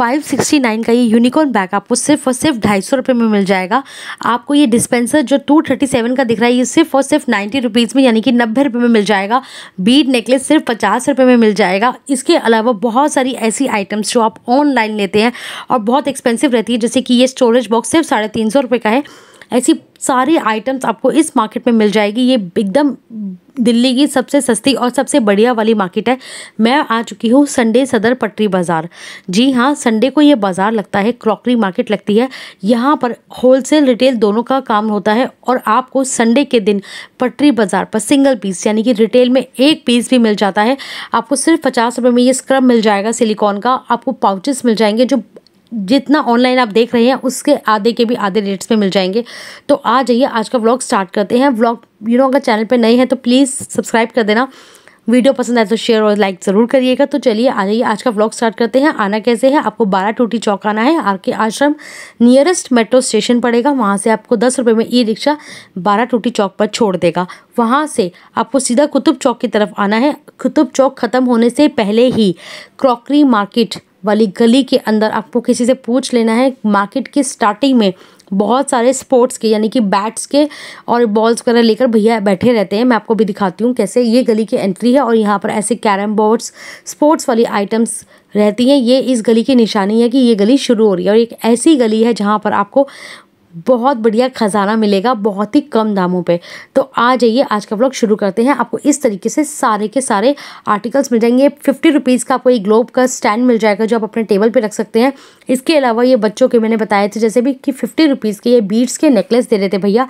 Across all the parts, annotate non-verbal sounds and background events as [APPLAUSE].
569 का ये unicorn bag आपको सिर्फ और सिर्फ ढाई सौ रुपये में मिल जाएगा आपको ये डिस्पेंसर जो 237 का दिख रहा है ये सिर्फ और सिर्फ नाइन्टी रुपीज़ में यानी कि नब्बे रुपये में मिल जाएगा बीड नेकलेस सिर्फ पचास रुपये में मिल जाएगा इसके अलावा बहुत सारी ऐसी आइटम्स जो आप ऑनलाइन लेते हैं और बहुत एक्सपेंसिव रहती है जैसे कि ये स्टोरेज बॉक्स सिर्फ साढ़े तीन सौ रुपये का है ऐसी सारी आइटम्स आपको इस मार्केट में मिल जाएगी ये एकदम दिल्ली की सबसे सस्ती और सबसे बढ़िया वाली मार्केट है मैं आ चुकी हूँ संडे सदर पटरी बाज़ार जी हाँ संडे को ये बाज़ार लगता है क्रॉकरी मार्केट लगती है यहाँ पर होलसेल रिटेल दोनों का काम होता है और आपको संडे के दिन पटरी बाज़ार पर सिंगल पीस यानी कि रिटेल में एक पीस भी मिल जाता है आपको सिर्फ पचास रुपये में ये स्क्रब मिल जाएगा सिलिकॉन का आपको पाउचेस मिल जाएंगे जो जितना ऑनलाइन आप देख रहे हैं उसके आधे के भी आधे रेट्स पे मिल जाएंगे तो आ जाइए आज का व्लॉग स्टार्ट करते हैं व्लॉग यू नो अगर चैनल पे नए हैं तो प्लीज़ सब्सक्राइब कर देना वीडियो पसंद आए तो शेयर और लाइक ज़रूर करिएगा तो चलिए आ जाइए आज का व्लॉग स्टार्ट करते हैं आना कैसे है आपको बारह टूटी चौक आना है आर के आश्रम नियरेस्ट मेट्रो स्टेशन पड़ेगा वहाँ से आपको दस रुपये में ई रिक्शा बारह टूटी चौक पर छोड़ देगा वहाँ से आपको सीधा कुतुब चौक की तरफ आना है कुतुब चौक ख़त्म होने से पहले ही क्रॉकरी मार्केट वाली गली के अंदर आपको किसी से पूछ लेना है मार्केट के स्टार्टिंग में बहुत सारे स्पोर्ट्स के यानी कि बैट्स के और बॉल्स वगैरह लेकर भैया बैठे रहते हैं मैं आपको भी दिखाती हूँ कैसे ये गली की एंट्री है और यहाँ पर ऐसे कैरम बोर्ड्स स्पोर्ट्स वाली आइटम्स रहती हैं ये इस गली की निशानी है कि ये गली शुरू हो रही है और एक ऐसी गली है जहाँ पर आपको बहुत बढ़िया ख़जाना मिलेगा बहुत ही कम दामों पे तो आ जाइए आज का ब्लॉग शुरू करते हैं आपको इस तरीके से सारे के सारे आर्टिकल्स मिल जाएंगे फिफ्टी रुपीज़ का आपको एक ग्लोब का स्टैंड मिल जाएगा जो आप अपने टेबल पर रख सकते हैं इसके अलावा ये बच्चों के मैंने बताए थे जैसे भी कि फिफ्टी रुपीज़ के ये बीड्स के नेकलेस दे रहे थे भैया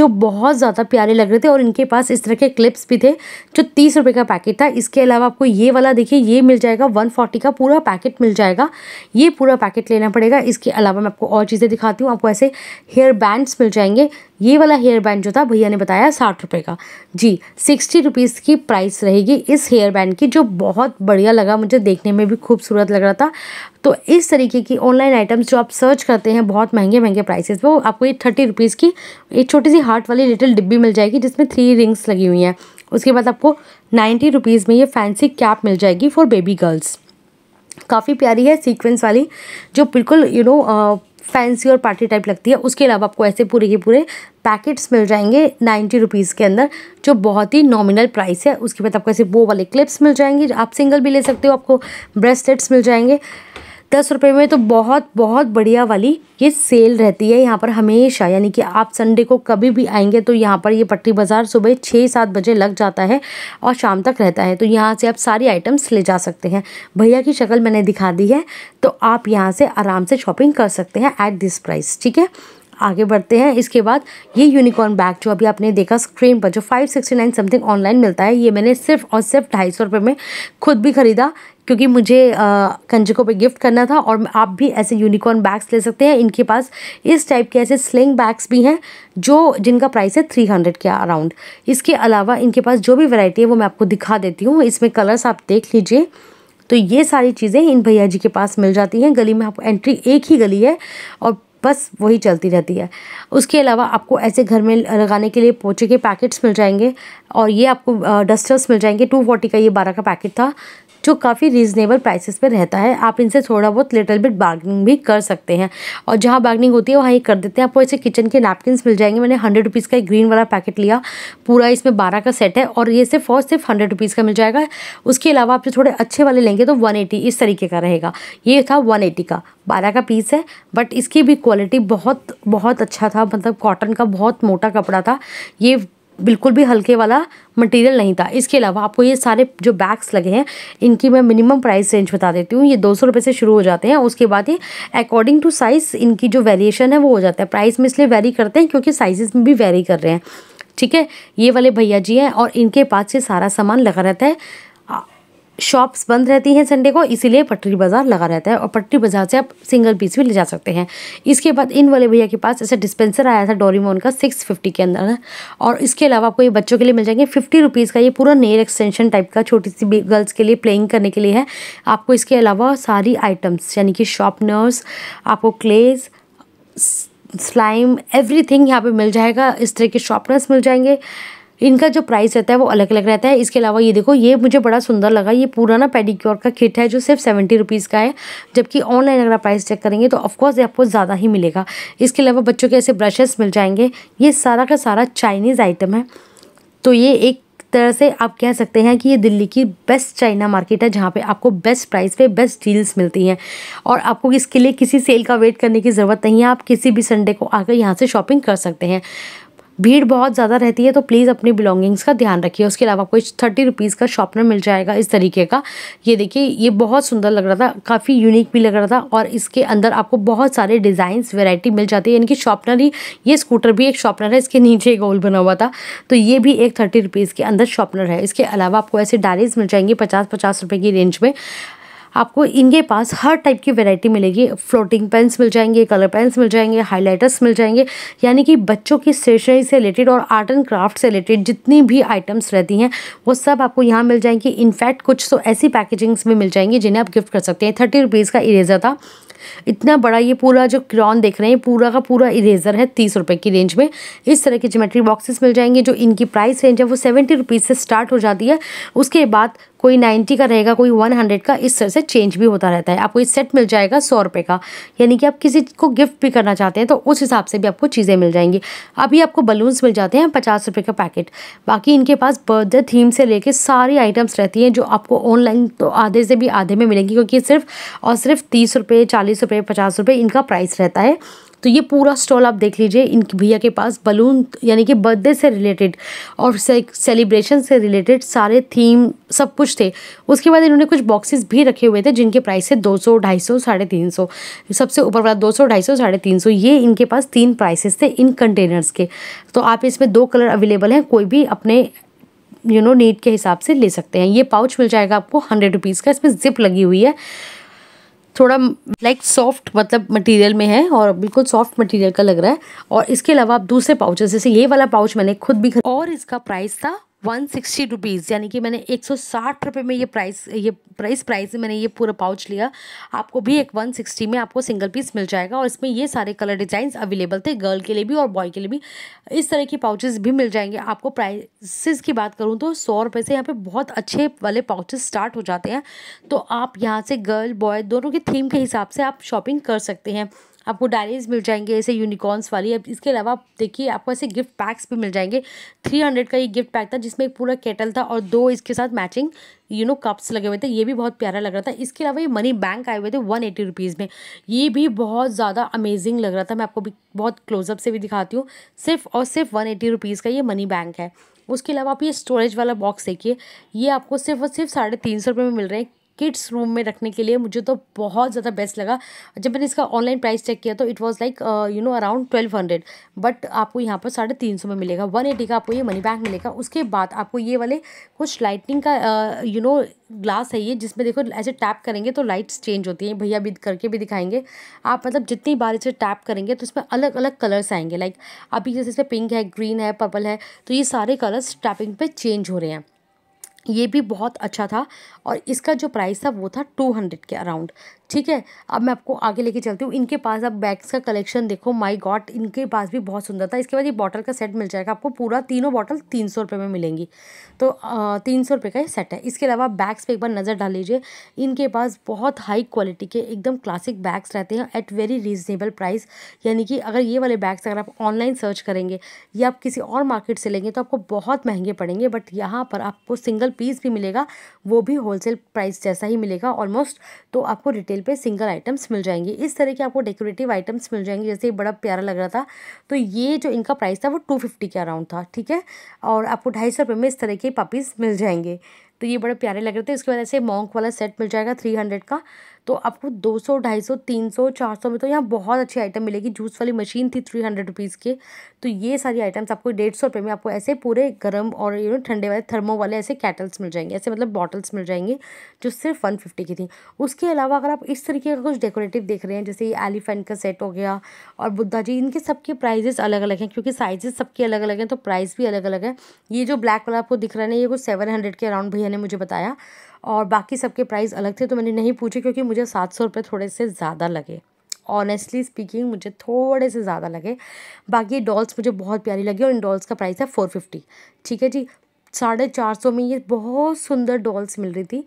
जो बहुत ज़्यादा प्यारे लग रहे थे और इनके पास इस तरह के क्लिप्स भी थे जो तीस रुपये का पैकेट था इसके अलावा आपको ये वाला देखिए ये मिल जाएगा वन फोर्टी का पूरा पैकेट मिल जाएगा ये पूरा पैकेट लेना पड़ेगा इसके अलावा मैं आपको और चीज़ें दिखाती हूँ आपको ऐसे हेयर बैंड्स मिल जाएंगे ये वाला हेयर बैंड जो था भैया ने बताया साठ रुपये का जी सिक्सटी रुपीज़ की प्राइस रहेगी इस हेयर बैंड की जो बहुत बढ़िया लगा मुझे देखने में भी खूबसूरत लग रहा था तो इस तरीके की ऑनलाइन आइटम्स जो आप सर्च करते हैं बहुत महंगे महंगे प्राइसेस वो आपको ये थर्टी रुपीज़ की एक छोटी सी हार्ट वाली लिटिल डिब्बी मिल जाएगी जिसमें थ्री रिंग्स लगी हुई हैं उसके बाद आपको नाइन्टी रुपीज़ में ये फैंसी कैप मिल जाएगी फॉर बेबी गर्ल्स काफ़ी प्यारी है सीक्वेंस वाली जो बिल्कुल यू नो फैंसी और पार्टी टाइप लगती है उसके अलावा आपको ऐसे पूरे के पूरे पैकेट्स मिल जाएंगे नाइन्टी रुपीज़ के अंदर जो बहुत ही नॉमिनल प्राइस है उसके बाद आपको ऐसे वो वाले क्लिप्स मिल जाएंगे आप सिंगल भी ले सकते हो आपको ब्रेसलेट्स मिल जाएंगे दस रुपये में तो बहुत बहुत बढ़िया वाली ये सेल रहती है यहाँ पर हमेशा यानी कि आप संडे को कभी भी आएंगे तो यहाँ पर ये पट्टी बाज़ार सुबह छः सात बजे लग जाता है और शाम तक रहता है तो यहाँ से आप सारी आइटम्स ले जा सकते हैं भैया की शक्ल मैंने दिखा दी है तो आप यहाँ से आराम से शॉपिंग कर सकते हैं एट दिस प्राइस ठीक है आगे बढ़ते हैं इसके बाद ये यूनिकॉर्न बैग जो अभी आपने देखा स्क्रीन पर जो five sixty nine something online मिलता है ये मैंने सिर्फ और सिर्फ ढाई सौ रुपये में खुद भी ख़रीदा क्योंकि मुझे कंजकों पे गिफ्ट करना था और आप भी ऐसे यूनिकॉर्न बैग्स ले सकते हैं इनके पास इस टाइप के ऐसे स्लिंग बैग्स भी हैं जो जिनका प्राइस है थ्री हंड्रेड के अराउंड इसके अलावा इनके पास जो भी वैरायटी है वो मैं आपको दिखा देती हूँ इसमें कलर्स आप देख लीजिए तो ये सारी चीज़ें इन भैया जी के पास मिल जाती हैं गली में आपको एंट्री एक ही गली है और बस वही चलती रहती है उसके अलावा आपको ऐसे घर में लगाने के लिए पोचे के पैकेट्स मिल जाएंगे और ये आपको डस्टर्स मिल जाएंगे टू फोर्टी का ये बारह का पैकेट था जो काफ़ी रीज़नेबल प्राइसेस पे रहता है आप इनसे थोड़ा बहुत लिटल बिट बार्गनिंग भी कर सकते हैं और जहाँ बार्गनिंग होती है वहाँ ये कर देते हैं आपको ऐसे किचन के नैपकिन मिल जाएंगे मैंने हंड्रेड रुपीज़ का एक ग्रीन वाला पैकेट लिया पूरा इसमें बारह का सेट है और ये सिर्फ और सिर्फ हंड्रेड रुपीज़ का मिल जाएगा उसके अलावा आप जो थोड़े अच्छे वाले लेंगे तो वन इस तरीके का रहेगा ये था वन का बारह का पीस है बट इसकी भी क्वालिटी बहुत बहुत अच्छा था मतलब कॉटन का बहुत मोटा कपड़ा था ये बिल्कुल भी हल्के वाला मटेरियल नहीं था इसके अलावा आपको ये सारे जो बैग्स लगे हैं इनकी मैं मिनिमम प्राइस रेंज बता देती हूँ ये दो सौ रुपये से शुरू हो जाते हैं उसके बाद ये अकॉर्डिंग टू साइज़ इनकी जो वेरिएशन है वो हो जाता है प्राइस में इसलिए वेरी करते हैं क्योंकि साइजेस में भी वेरी कर रहे हैं ठीक है ये वाले भैया जी हैं और इनके पास ये सारा सामान लगा रहता है शॉप्स बंद रहती हैं संडे को इसीलिए पटरी बाज़ार लगा रहता है और पटरी बाज़ार से आप सिंगल पीस भी ले जा सकते हैं इसके बाद इन वाले भैया के पास ऐसा डिस्पेंसर आया था डोरीमोन का सिक्स फिफ्टी के अंदर और इसके अलावा आपको ये बच्चों के लिए मिल जाएंगे फिफ्टी रुपीज़ का ये पूरा नेल एक्सटेंशन टाइप का छोटी सी गर्ल्स के लिए प्लेइंग करने के लिए है आपको इसके अलावा सारी आइटम्स यानी कि शॉर्पनर्स आपको क्लेज स्लाइम एवरीथिंग यहाँ पर मिल जाएगा इस तरह के शॉर्पनर्स मिल जाएंगे इनका जो प्राइस रहता है वो अलग अलग रहता है इसके अलावा ये देखो ये मुझे बड़ा सुंदर लगा ये पूरा ना पेडिक्योर का किट है जो सिर्फ सेवेंटी रुपीज़ का है जबकि ऑनलाइन अगर आप प्राइस चेक करेंगे तो ऑफकोर्स ये आपको ज़्यादा ही मिलेगा इसके अलावा बच्चों के ऐसे ब्रशेस मिल जाएंगे ये सारा का सारा चाइनीज़ आइटम है तो ये एक तरह से आप कह सकते हैं कि ये दिल्ली की बेस्ट चाइना मार्केट है जहाँ पे आपको बेस्ट प्राइस पे बेस्ट डील्स मिलती हैं और आपको इसके लिए किसी सेल का वेट करने की ज़रूरत नहीं है आप किसी भी संडे को आकर यहाँ से शॉपिंग कर सकते हैं भीड़ बहुत ज़्यादा रहती है तो प्लीज़ अपनी बिलोंगिंग्स का ध्यान रखिए उसके अलावा आपको थर्टी रुपीज़ का शॉपनर मिल जाएगा इस तरीके का ये देखिए ये बहुत सुंदर लग रहा था काफ़ी यूनिक भी लग रहा था और इसके अंदर आपको बहुत सारे डिज़ाइंस वेराइटी मिल जाती है यानी कि शॉपनर ही ये स्कूटर भी एक शॉपनर है इसके नीचे एक गोल बना हुआ था तो ये भी एक थर्टी रुपीज़ के अंदर शॉपनर है इसके अलावा आपको ऐसे डायरीज मिल जाएंगी पचास पचास रुपये की रेंज में आपको इनके पास हर टाइप की वैरायटी मिलेगी फ्लोटिंग पेन्स मिल जाएंगे कलर पेन्स मिल जाएंगे हाइलाइटर्स मिल जाएंगे यानी कि बच्चों की स्टेशनरी से रिलेटेड और आर्ट एंड क्राफ्ट से रिलेटेड जितनी भी आइटम्स रहती हैं वो सब आपको यहाँ मिल जाएंगी इनफैक्ट कुछ तो ऐसी पैकेजिंग्स भी मिल जाएंगी जिन्हें आप गिफ्ट कर सकते हैं थर्टी रुपीज़ का इरेजर था इतना बड़ा ये पूरा जो क्रॉन देख रहे हैं पूरा का पूरा इरेजर है तीस रुपये की रेंज में इस तरह के ज्योमेट्री बॉक्सेस मिल जाएंगे जो इनकी प्राइस रेंज है वो सेवेंटी रुपीज़ से स्टार्ट हो जाती है उसके बाद कोई नाइन्टी का रहेगा कोई वन हंड्रेड का इस तरह से चेंज भी होता रहता है आपको ये सेट मिल जाएगा सौ रुपये का यानी कि आप किसी को गिफ्ट भी करना चाहते हैं तो उस हिसाब से भी आपको चीज़ें मिल जाएंगी अभी आपको बलून्स मिल जाते हैं पचास रुपये का पैकेट बाकी इनके पास बर्थडे थीम से लेके सारी आइटम्स रहती हैं जो आपको ऑनलाइन तो आधे से भी आधे में मिलेंगी क्योंकि सिर्फ और सिर्फ तीस रुपये चालीस रुपये पचास रुपये इनका प्राइस रहता है तो ये पूरा स्टॉल आप देख लीजिए इन भैया के पास बलून यानी कि बर्थडे से रिलेटेड और सेलिब्रेशन से रिलेटेड सारे थीम सब कुछ थे उसके बाद इन्होंने कुछ बॉक्सेस भी रखे हुए थे जिनके प्राइस है दो सौ ढाई सौ साढ़े तीन सौ सबसे ऊपर वाला दो सौ ढाई सौ साढ़े तीन सौ ये इनके पास तीन प्राइसेस थे इन कंटेनर्स के तो आप इसमें दो कलर अवेलेबल हैं कोई भी अपने यू नो नीड के हिसाब से ले सकते हैं ये पाउच मिल जाएगा आपको हंड्रेड रुपीज़ का इसमें जिप लगी हुई है थोड़ा लाइक सॉफ्ट मतलब मटेरियल में है और बिल्कुल सॉफ्ट मटेरियल का लग रहा है और इसके अलावा आप दूसरे पाउचेस जैसे ये वाला पाउच मैंने खुद भी खरीदा और इसका प्राइस था वन सिक्सटी रुपीज़ यानी कि मैंने एक सौ साठ रुपये में ये प्राइस ये प्राइस प्राइस में मैंने ये पूरा पाउच लिया आपको भी एक वन सिक्सटी में आपको सिंगल पीस मिल जाएगा और इसमें ये सारे कलर डिज़ाइंस अवेलेबल थे गर्ल के लिए भी और बॉय के लिए भी इस तरह के पाउचेस भी मिल जाएंगे आपको प्राइसेस की बात करूँ तो सौ रुपये से यहाँ पर बहुत अच्छे वाले पाउचेस स्टार्ट हो जाते हैं तो आप यहाँ से गर्ल बॉय दोनों की थीम के हिसाब से आप शॉपिंग कर सकते हैं आपको डायरीज मिल जाएंगे ऐसे यूनिकॉर्न्स वाली अब इसके अलावा आप देखिए आपको ऐसे गिफ्ट पैक्स भी मिल जाएंगे थ्री हंड्रेड का ये गिफ्ट पैक था जिसमें एक पूरा केटल था और दो इसके साथ मैचिंग यू नो कप्स लगे हुए थे ये भी बहुत प्यारा लग रहा था इसके अलावा ये मनी बैंक आए हुए थे वन एटी रुपीज़ में ये भी बहुत ज़्यादा अमेजिंग लग रहा था मैं आपको भी बहुत क्लोजअप से भी दिखाती हूँ सिर्फ और सिर्फ वन एटी रुपीज़ का ये मनी बैंक है उसके अलावा आप ये स्टोरेज वाला बॉक्स देखिए ये आपको सिर्फ और सिर्फ साढ़े तीन सौ रुपये में मिल रहे हैं किड्स रूम में रखने के लिए मुझे तो बहुत ज़्यादा बेस्ट लगा जब मैंने इसका ऑनलाइन प्राइस चेक किया तो it was like you know around twelve hundred but आपको यहाँ पर साढ़े तीन सौ में मिलेगा वन एटी का आपको ये मनी बैग मिलेगा उसके बाद आपको ये वाले कुछ लाइटनिंग का यू नो ग्लास है ये जिसमें देखो ऐसे टैप करेंगे तो लाइट्स चेंज होती हैं भैया भी करके भी दिखाएंगे आप मतलब जितनी बार इसे टैप करेंगे तो इसमें अलग अलग कलर्स आएंगे लाइक अभी जैसे इसमें पिंक है ग्रीन है पर्पल है तो ये सारे कलर्स टैपिंग पे चेंज हो रहे हैं ये भी बहुत अच्छा था और इसका जो प्राइस था वो था टू हंड्रेड के अराउंड ठीक है अब मैं आपको आगे लेके चलती हूँ इनके पास अब बैग्स का कलेक्शन देखो माय गॉड इनके पास भी बहुत सुंदर था इसके बाद ये बॉटल का सेट मिल जाएगा आपको पूरा तीनों बॉटल तीन सौ रुपये में मिलेंगी तो तीन सौ रुपये का ये सेट है इसके अलावा बैग्स पे एक बार नज़र डाल लीजिए इनके पास बहुत हाई क्वालिटी के एकदम क्लासिक बैग्स रहते हैं एट वेरी रीजनेबल प्राइस यानी कि अगर ये वाले बैग्स अगर आप ऑनलाइन सर्च करेंगे या आप किसी और मार्केट से लेंगे तो आपको बहुत महंगे पड़ेंगे बट यहाँ पर आपको सिंगल पीस भी मिलेगा वो भी हो होलसेल प्राइस जैसा ही मिलेगा ऑलमोस्ट तो आपको रिटेल पे सिंगल आइटम्स मिल जाएंगे इस तरह के आपको डेकोरेटिव आइटम्स मिल जाएंगे जैसे ये बड़ा प्यारा लग रहा था तो ये जो इनका प्राइस था वो टू फिफ्टी के अराउंड था ठीक है और आपको ढाई सौ रुपये में इस तरह के पपीज़ मिल जाएंगे तो ये बड़े प्यारे लग रहे थे उसके बाद ऐसे मॉन्क वाला सेट मिल जाएगा थ्री हंड्रेड का तो आपको दो सौ ढाई सौ तीन सौ चार सौ में तो यहाँ बहुत अच्छी आइटम मिलेगी जूस वाली मशीन थी थ्री हंड्रेड रुपीज़ के तो ये सारी आइटम्स आपको डेढ़ सौ रुपये में आपको ऐसे पूरे गर्म और यू नो ठंडे वाले थर्मो वाले ऐसे कैटल्स मिल जाएंगे ऐसे मतलब बॉटल्स मिल जाएंगे जो सिर्फ वन फिफ्टी की थी उसके अलावा अगर आप इस तरीके का कुछ डेकोरेटिव देख रहे हैं जैसे ये एलिफेंट का सेट हो गया और बुद्धा जी इनके सबके प्राइजेस अलग अलग हैं क्योंकि साइजेस सबके अलग अलग हैं तो प्राइस भी अलग अलग है ये जो ब्लैक वाला आपको दिख रहा है ना ये कुछ सेवन हंड्रेड के अराउंड भैया ने मुझे बताया और बाकी सबके प्राइस अलग थे तो मैंने नहीं पूछे क्योंकि मुझे सात सौ रुपये थोड़े से ज़्यादा लगे ऑनेस्टली स्पीकिंग मुझे थोड़े से ज़्यादा लगे बाकी डॉल्स मुझे बहुत प्यारी लगी और इन डॉल्स का प्राइस है फ़ोर फिफ्टी ठीक है जी साढ़े चार सौ में ये बहुत सुंदर डॉल्स मिल रही थी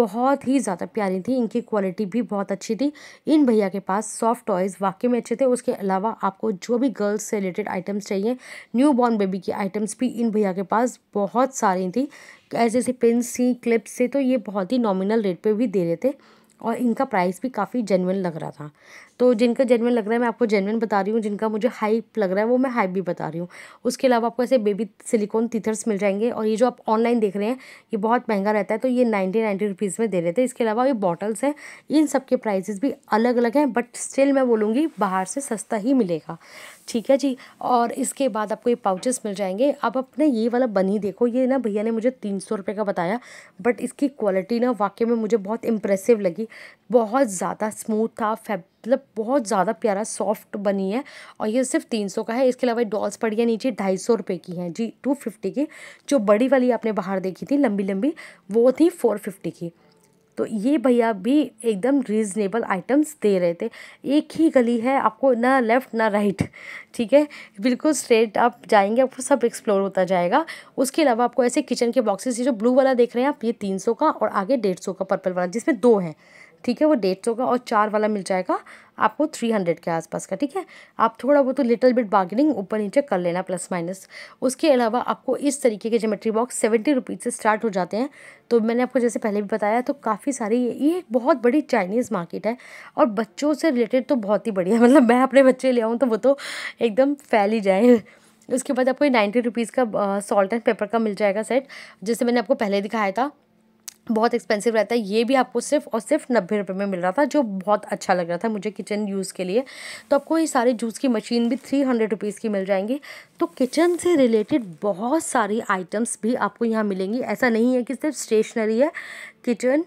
बहुत ही ज़्यादा प्यारी थी इनकी क्वालिटी भी बहुत अच्छी थी इन भैया के पास सॉफ्ट टॉयज़ वाकई में अच्छे थे उसके अलावा आपको जो भी गर्ल्स से रिलेटेड आइटम्स चाहिए न्यू बॉर्न बेबी की आइटम्स भी इन भैया के पास बहुत सारी थी ऐसे ऐसे पिंस थी क्लिप्स थे तो ये बहुत ही नॉमिनल रेट पर भी दे रहे थे और इनका प्राइस भी काफ़ी जेनवन लग रहा था तो जिनका जेनविन लग रहा है मैं आपको जेनविन बता रही हूँ जिनका मुझे हाइप लग रहा है वो मैं हाइप भी बता रही हूँ उसके अलावा आपको ऐसे बेबी सिलिकॉन टीथर्स मिल जाएंगे और ये जो आप ऑनलाइन देख रहे हैं ये बहुत महंगा रहता है तो ये नाइन्टी नाइन्टी रुपीज़ में दे रहे थे इसके अलावा ये बॉटल्स हैं इन सब के प्राइजेस भी अलग अलग हैं बट स्टिल मैं बोलूँगी बाहर से सस्ता ही मिलेगा ठीक है जी और इसके बाद आपको ये पाउचेस मिल जाएंगे अब अपने ये वाला बनी देखो ये ना भैया ने मुझे तीन सौ रुपये का बताया बट इसकी क्वालिटी ना वाकई में मुझे बहुत इम्प्रेसिव लगी बहुत ज़्यादा स्मूथ था फैब मतलब बहुत ज़्यादा प्यारा सॉफ्ट बनी है और ये सिर्फ तीन सौ का है इसके अलावा डॉल्स पड़ी है नीचे ढाई सौ रुपये की हैं जी टू फिफ्टी की जो बड़ी वाली आपने बाहर देखी थी लंबी लंबी वो थी फोर फिफ्टी की तो ये भैया भी एकदम रीजनेबल आइटम्स दे रहे थे एक ही गली है आपको ना लेफ़्ट ना राइट ठीक है बिल्कुल स्ट्रेट आप जाएंगे आपको सब एक्सप्लोर होता जाएगा उसके अलावा आपको ऐसे किचन के बॉक्सेस ये जो ब्लू वाला देख रहे हैं आप ये तीन सौ का और आगे डेढ़ सौ का पर्पल वाला जिसमें दो हैं ठीक है वो डेढ़ सौ का और चार वाला मिल जाएगा आपको थ्री हंड्रेड के आसपास का ठीक है आप थोड़ा बहुत तो लिटिल बिट बार्गेनिंग ऊपर नीचे कर लेना प्लस माइनस उसके अलावा आपको इस तरीके के जोमेट्री बॉक्स सेवेंटी रुपीज़ से स्टार्ट हो जाते हैं तो मैंने आपको जैसे पहले भी बताया तो काफ़ी सारी ये एक बहुत बड़ी चाइनीज़ मार्केट है और बच्चों से रिलेटेड तो बहुत ही बढ़िया मतलब मैं अपने बच्चे ले आऊँ तो वो तो एकदम फैल ही जाए उसके बाद आपको नाइन्टी रुपीज़ का सॉल्ट एंड पेपर का मिल जाएगा सेट जैसे मैंने आपको पहले दिखाया था बहुत एक्सपेंसिव रहता है ये भी आपको सिर्फ और सिर्फ नब्बे रुपये में मिल रहा था जो बहुत अच्छा लग रहा था मुझे किचन यूज़ के लिए तो आपको ये सारे जूस की मशीन भी थ्री हंड्रेड रुपीज़ की मिल जाएंगी तो किचन से रिलेटेड बहुत सारी आइटम्स भी आपको यहाँ मिलेंगी ऐसा नहीं है कि सिर्फ स्टेशनरी है किचन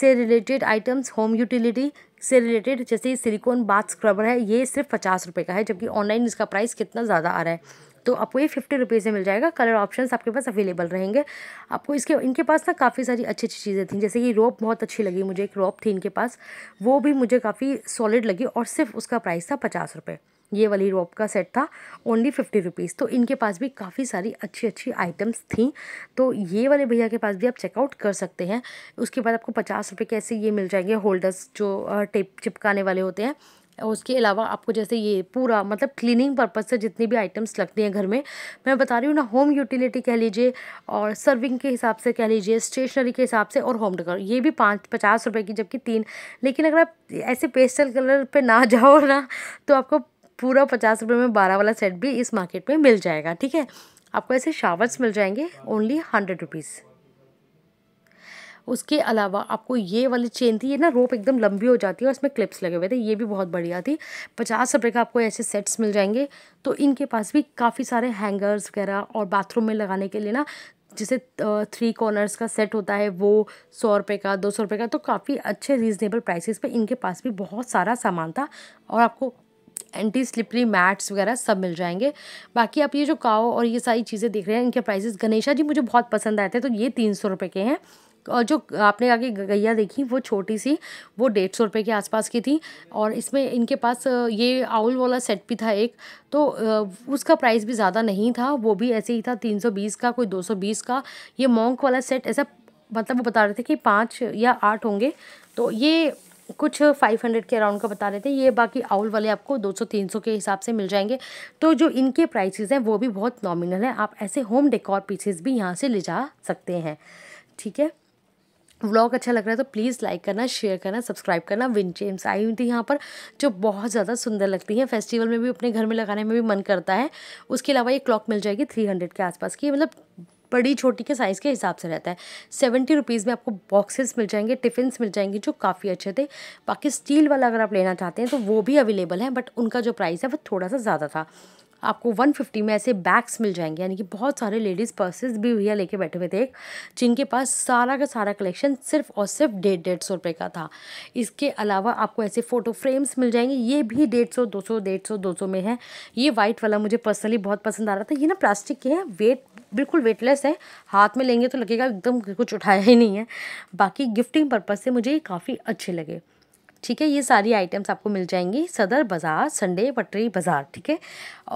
से रिलेटेड आइटम्स होम यूटिलिटी से रिलेटेड जैसे सिलिकॉन बाथ स्क्रबर है ये सिर्फ पचास रुपये का है जबकि ऑनलाइन इसका प्राइस कितना ज़्यादा आ रहा है तो आपको ये फिफ्टी रुपीज़ में मिल जाएगा कलर ऑप्शंस आपके पास अवेलेबल रहेंगे आपको इसके इनके पास ना काफ़ी सारी अच्छी अच्छी चीज़ें थी जैसे ये रोप बहुत अच्छी लगी मुझे एक रोप थी इनके पास वो भी मुझे काफ़ी सॉलिड लगी और सिर्फ उसका प्राइस था पचास रुपये ये वाली रोप का सेट था ओनली फिफ्टी रुपीज़ तो इनके पास भी काफ़ी सारी अच्छी अच्छी आइटम्स थी तो ये वाले भैया के पास भी आप चेकआउट कर सकते हैं उसके बाद आपको पचास रुपये कैसे ये मिल जाएंगे होल्डर्स जो टेप चिपकाने वाले होते हैं और उसके अलावा आपको जैसे ये पूरा मतलब क्लीनिंग पर्पज़ से जितनी भी आइटम्स लगती हैं घर में मैं बता रही हूँ ना होम यूटिलिटी कह लीजिए और सर्विंग के हिसाब से कह लीजिए स्टेशनरी के हिसाब से और होम डेकोर ये भी पाँच पचास रुपये की जबकि तीन लेकिन अगर आप ऐसे पेस्टल कलर पर ना [LAUGHS] जाओ ना तो आपको पूरा पचास रुपये में बारह वाला सेट भी इस मार्केट में मिल जाएगा ठीक है आपको ऐसे शावर्स मिल जाएंगे ओनली हंड्रेड रुपीज़ उसके अलावा आपको ये वाली चेन थी ये ना रोप एकदम लंबी हो जाती है और इसमें क्लिप्स लगे हुए थे ये भी बहुत बढ़िया थी पचास रुपये का आपको ऐसे सेट्स मिल जाएंगे तो इनके पास भी काफ़ी सारे हैंगर्स वगैरह और बाथरूम में लगाने के लिए ना जैसे थ्री कॉर्नर्स का सेट होता है वो सौ रुपये का दो सौ रुपये का तो काफ़ी अच्छे रीज़नेबल प्राइसेस पे इनके पास भी बहुत सारा सामान था और आपको एंटी स्लिपरी मैट्स वगैरह सब मिल जाएंगे बाकी आप ये जो काओ और ये सारी चीज़ें देख रहे हैं इनके प्राइसेस गणेशा जी मुझे बहुत पसंद आए थे तो ये तीन सौ रुपये के हैं और जो आपने आगे गैया देखी वो छोटी सी वो डेढ़ सौ रुपये के आसपास की थी और इसमें इनके पास ये आउल वाला सेट भी था एक तो उसका प्राइस भी ज़्यादा नहीं था वो भी ऐसे ही था तीन सौ बीस का कोई दो सौ बीस का ये मोंक वाला सेट ऐसा मतलब वो बता रहे थे कि पाँच या आठ होंगे तो ये कुछ फाइव हंड्रेड के अराउंड का बता रहे थे ये बाकी आउल वाले आपको दो सौ तीन सौ के हिसाब से मिल जाएंगे तो जो इनके प्राइसेस हैं वो भी बहुत नॉमिनल हैं आप ऐसे होम डेकोर पीसेस भी यहाँ से ले जा सकते हैं ठीक है व्लॉग अच्छा लग रहा है तो प्लीज़ लाइक करना शेयर करना सब्सक्राइब करना विन चेम्स आई हुई थी यहाँ पर जो बहुत ज़्यादा सुंदर लगती हैं फेस्टिवल में भी अपने घर में लगाने में भी मन करता है उसके अलावा ये क्लॉक मिल जाएगी थ्री हंड्रेड के आसपास की मतलब बड़ी छोटी के साइज़ के हिसाब से रहता है सेवेंटी रुपीज़ में आपको बॉक्सेस मिल जाएंगे टिफिनस मिल जाएंगे जो काफ़ी अच्छे थे बाकी स्टील वाला अगर आप लेना चाहते हैं तो वो भी अवेलेबल है बट उनका जो प्राइस है वो थोड़ा सा ज़्यादा था आपको 150 में ऐसे बैग्स मिल जाएंगे यानी कि बहुत सारे लेडीज़ पर्सेस भी भैया लेके बैठे हुए थे एक जिनके पास सारा का सारा कलेक्शन सिर्फ और सिर्फ डेढ़ डेढ़ सौ रुपये का था इसके अलावा आपको ऐसे फ़ोटो फ्रेम्स मिल जाएंगे ये भी डेढ़ सौ दो सौ डेढ़ सौ दो सौ में है ये वाइट वाला मुझे पर्सनली बहुत पसंद आ रहा था ये ना प्लास्टिक के हैं वेट बिल्कुल वेटलेस है हाथ में लेंगे तो लगेगा एकदम कुछ उठाया ही नहीं है बाकी गिफ्टिंग पर्पज़ से मुझे ये काफ़ी अच्छे लगे ठीक है ये सारी आइटम्स आपको मिल जाएंगी सदर बाज़ार संडे पटरी बाज़ार ठीक है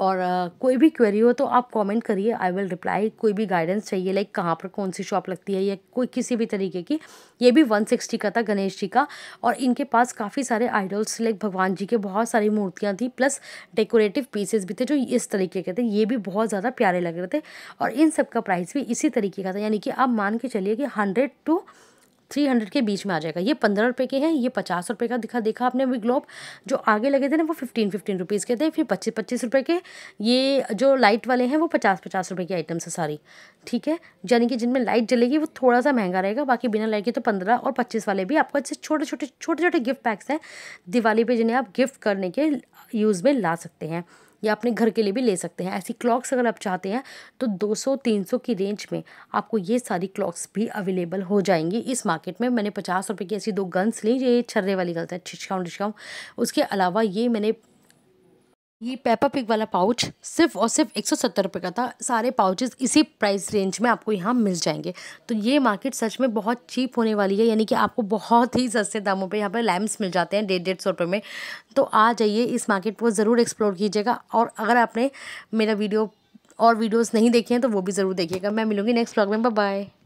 और कोई भी क्वेरी हो तो आप कमेंट करिए आई विल रिप्लाई कोई भी गाइडेंस चाहिए लाइक कहाँ पर कौन सी शॉप लगती है या कोई किसी भी तरीके की ये भी वन सिक्सटी का था गणेश जी का और इनके पास काफ़ी सारे आइडल्स लाइक भगवान जी के बहुत सारी मूर्तियाँ थी प्लस डेकोरेटिव पीसेज भी थे जो इस तरीके के थे ये भी बहुत ज़्यादा प्यारे लग रहे थे और इन सब का प्राइस भी इसी तरीके का था यानी कि आप मान के चलिए कि हंड्रेड टू थ्री हंड्रेड के बीच में आ जाएगा ये पंद्रह रुपये के हैं ये पचास रुपये का दिखा देखा आपने अभी ग्लोब जो आगे लगे थे ना वो फिफ्टीन फिफ्टीन रुपीज़ के थे फिर पच्चीस पच्चीस रुपये के ये जो लाइट वाले हैं वो पचास पचास रुपये की आइटम्स है सारी ठीक है यानी कि जिनमें लाइट जलेगी वो थोड़ा सा महंगा रहेगा बाकी बिना लाइट के तो पंद्रह और पच्चीस वाले भी आपको अच्छे छोटे छोटे छोटे छोटे गिफ्ट पैक्स हैं दिवाली पर जिन्हें आप गिफ्ट करने के यूज़ में ला सकते हैं या अपने घर के लिए भी ले सकते हैं ऐसी क्लॉक्स अगर आप चाहते हैं तो 200-300 की रेंज में आपको ये सारी क्लॉक्स भी अवेलेबल हो जाएंगी इस मार्केट में मैंने पचास रुपये की ऐसी दो गन्स ली ये छर्रे वाली गलत है छिचकाऊँ डिचकाऊँ उसके अलावा ये मैंने ये पेपा पिक वाला पाउच सिर्फ और सिर्फ एक सौ रुपये का था सारे पाउचेस इसी प्राइस रेंज में आपको यहाँ मिल जाएंगे तो ये मार्केट सच में बहुत चीप होने वाली है यानी कि आपको बहुत ही सस्ते दामों पे यहाँ पर लैम्प्स मिल जाते हैं डेढ़ डेढ़ सौ रुपये में तो आ जाइए इस मार्केट को ज़रूर एक्सप्लोर कीजिएगा और अगर आपने मेरा वीडियो और वीडियोज़ नहीं देखे हैं तो वो भी ज़रूर देखिएगा मैं मिलूँगी नेक्स्ट ब्लॉग में बाय